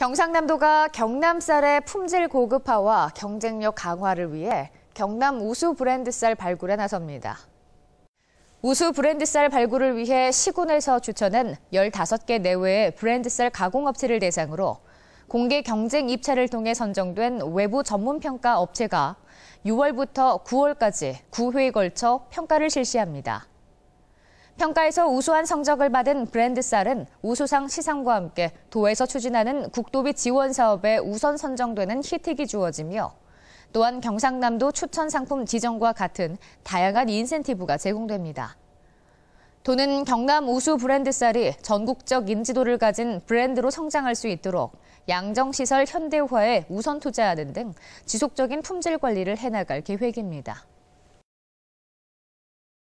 경상남도가 경남 쌀의 품질 고급화와 경쟁력 강화를 위해 경남 우수 브랜드 쌀 발굴에 나섭니다. 우수 브랜드 쌀 발굴을 위해 시군에서 추천한 15개 내외의 브랜드 쌀 가공업체를 대상으로 공개 경쟁 입찰을 통해 선정된 외부 전문평가 업체가 6월부터 9월까지 9회에 걸쳐 평가를 실시합니다. 평가에서 우수한 성적을 받은 브랜드 쌀은 우수상 시상과 함께 도에서 추진하는 국도비 지원 사업에 우선 선정되는 히택이 주어지며 또한 경상남도 추천 상품 지정과 같은 다양한 인센티브가 제공됩니다. 도는 경남 우수 브랜드 쌀이 전국적 인지도를 가진 브랜드로 성장할 수 있도록 양정시설 현대화에 우선 투자하는 등 지속적인 품질 관리를 해나갈 계획입니다.